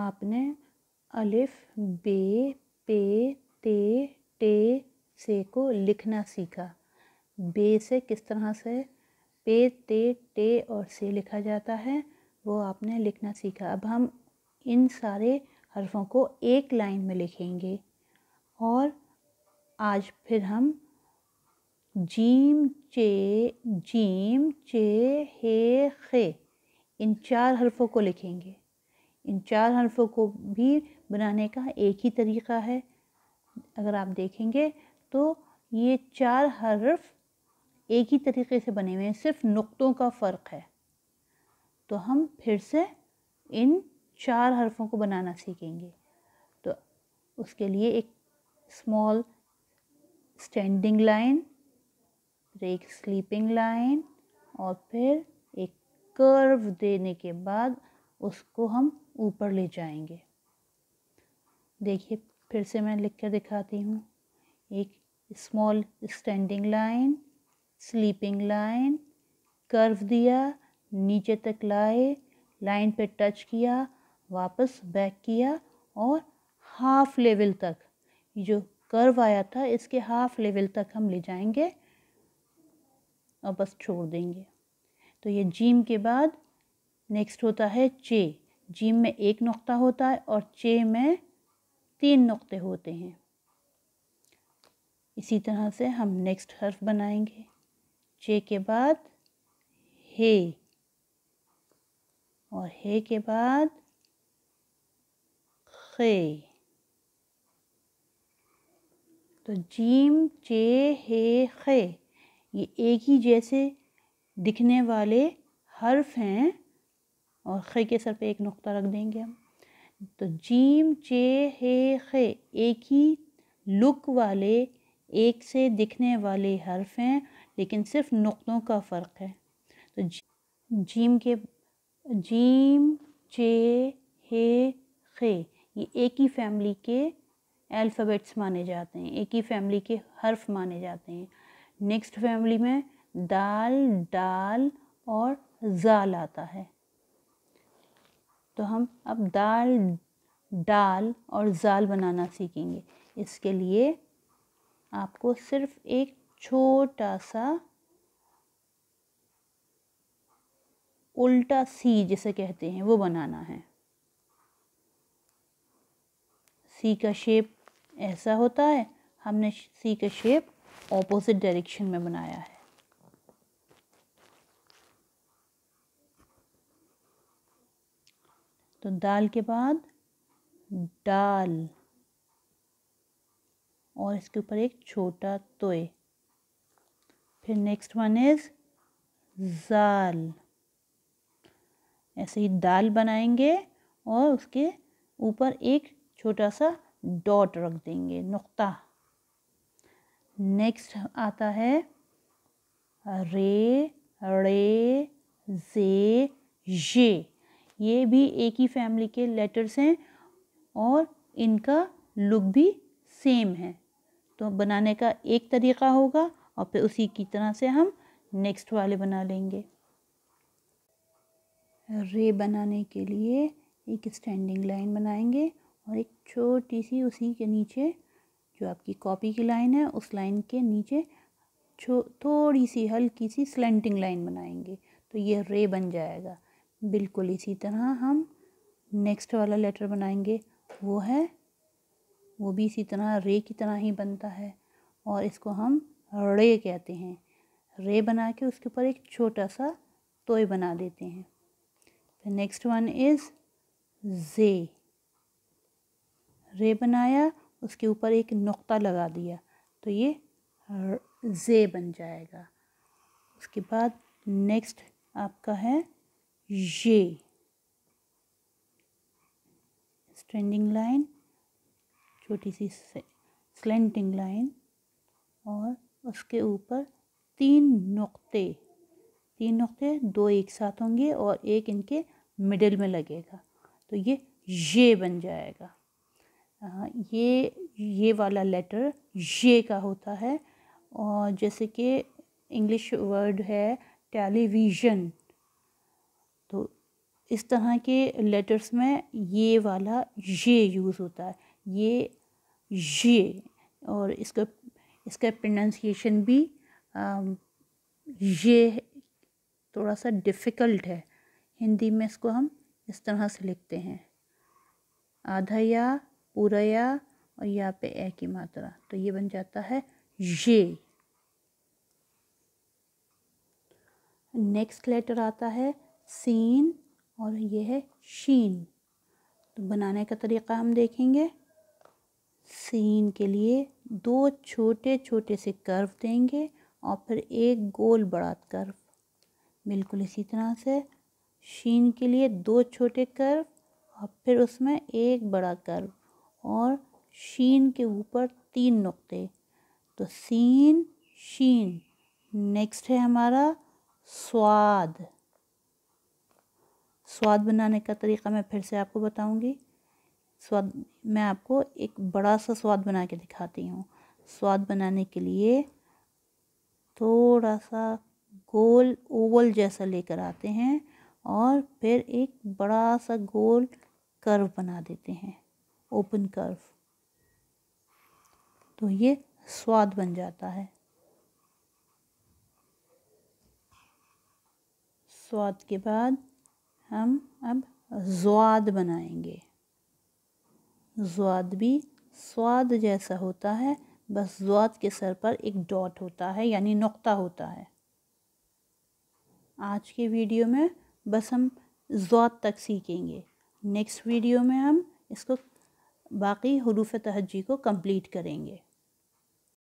आपने अलिफ़ बे पे ते टे से को लिखना सीखा बे से किस तरह से पे ते टे और से लिखा जाता है वो आपने लिखना सीखा अब हम इन सारे हरफों को एक लाइन में लिखेंगे और आज फिर हम जीम चे जीम चे हे खे इन चार हरफों को लिखेंगे इन चार हरफों को भी बनाने का एक ही तरीक़ा है अगर आप देखेंगे तो ये चार हरफ एक ही तरीके से बने हुए हैं सिर्फ नुक्तों का फ़र्क है तो हम फिर से इन चार हरफों को बनाना सीखेंगे तो उसके लिए एक स्मॉल स्टैंडिंग लाइन फिर एक स्लीपिंग लाइन और फिर एक कर्व देने के बाद उसको हम ऊपर ले जाएंगे देखिए फिर से मैं लिख कर दिखाती हूँ एक small standing line sleeping line curve दिया नीचे तक लाए लाइन पे टच किया वापस बैक किया और हाफ लेवल तक जो कर्व आया था इसके हाफ लेवल तक हम ले जाएंगे और बस छोड़ देंगे तो ये जीम के बाद नेक्स्ट होता है चे जिम में एक नुक्ता होता है और चे में तीन नुक्ते होते हैं इसी तरह से हम नेक्स्ट हर्फ बनाएंगे चे के बाद हे और हे के बाद खे तो जीम चे हे खे ये एक ही जैसे दिखने वाले हर्फ हैं और ख़े के सर पे एक नुक्ता रख देंगे हम तो जीम चे हे खे एक ही लुक वाले एक से दिखने वाले हर्फ हैं लेकिन सिर्फ नुक्तों का फ़र्क है तो जीम के जीम चे हे खे ये एक ही फैमिली के अल्फ़ाबेट्स माने जाते हैं एक ही फैमिली के हर्फ माने जाते हैं नेक्स्ट फैमिली में दाल डाल और जाल आता है तो हम अब दाल डाल और जाल बनाना सीखेंगे इसके लिए आपको सिर्फ एक छोटा सा उल्टा सी जिसे कहते हैं वो बनाना है सी का शेप ऐसा होता है हमने सी का शेप ऑपोजिट डायरेक्शन में बनाया है तो दाल के बाद डाल और इसके ऊपर एक छोटा तोय फिर नेक्स्ट वन इज़ जाल ऐसे ही दाल बनाएंगे और उसके ऊपर एक छोटा सा डॉट रख देंगे नुक्ता नेक्स्ट आता है रे रे जे ये ये भी एक ही फैमिली के लेटर्स हैं और इनका लुक भी सेम है तो बनाने का एक तरीका होगा और फिर उसी की तरह से हम नेक्स्ट वाले बना लेंगे रे बनाने के लिए एक स्टैंडिंग लाइन बनाएंगे और एक छोटी सी उसी के नीचे जो आपकी कॉपी की लाइन है उस लाइन के नीचे छो थोड़ी सी हल्की सी स्लेंटिंग लाइन बनाएंगे तो ये रे बन जाएगा बिल्कुल इसी तरह हम नेक्स्ट वाला लेटर बनाएंगे वो है वो भी इसी तरह रे की तरह ही बनता है और इसको हम रे कहते हैं रे बना के उसके ऊपर एक छोटा सा तोय बना देते हैं फिर नेक्स्ट वन इज़ जे रे बनाया उसके ऊपर एक नुक्ता लगा दिया तो ये जे बन जाएगा उसके बाद नेक्स्ट आपका है ये स्ट्रेंडिंग लाइन छोटी सी स्लेंटिंग लाइन और उसके ऊपर तीन नुक्ते तीन नुक्ते दो एक साथ होंगे और एक इनके मिडिल में लगेगा तो ये ये बन जाएगा ये ये वाला लेटर ये का होता है और जैसे कि इंग्लिश वर्ड है टेलीविज़न तो इस तरह के लेटर्स में ये वाला ये यूज़ होता है ये ये और इसका इसका प्रोनाउंसिएशन भी ये थोड़ा सा डिफ़िकल्ट है हिंदी में इसको हम इस तरह से लिखते हैं आधा या पूरा या और यहाँ पे ए की मात्रा तो ये बन जाता है ये नेक्स्ट लेटर आता है सीन और ये है शीन तो बनाने का तरीका हम देखेंगे सीन के लिए दो छोटे छोटे से कर्व देंगे और फिर एक गोल बड़ा कर्व बिल्कुल इसी तरह से शीन के लिए दो छोटे कर्व और फिर उसमें एक बड़ा कर्व और शीन के ऊपर तीन नुक्ते तो सीन शीन नेक्स्ट है हमारा स्वाद स्वाद बनाने का तरीका मैं फिर से आपको बताऊंगी स्वाद मैं आपको एक बड़ा सा स्वाद बना के दिखाती हूँ स्वाद बनाने के लिए थोड़ा सा गोल ओवल जैसा लेकर आते हैं और फिर एक बड़ा सा गोल कर्व बना देते हैं ओपन कर्व तो ये स्वाद बन जाता है स्वाद के बाद हम अब जुआद बनाएंगे जुआद भी स्वाद जैसा होता है बस स्वाद के सर पर एक डॉट होता है यानी नुक्ता होता है आज के वीडियो में बस हम स्वाद तक सीखेंगे नेक्स्ट वीडियो में हम इसको बाकी हरूफ तहजी को कंप्लीट करेंगे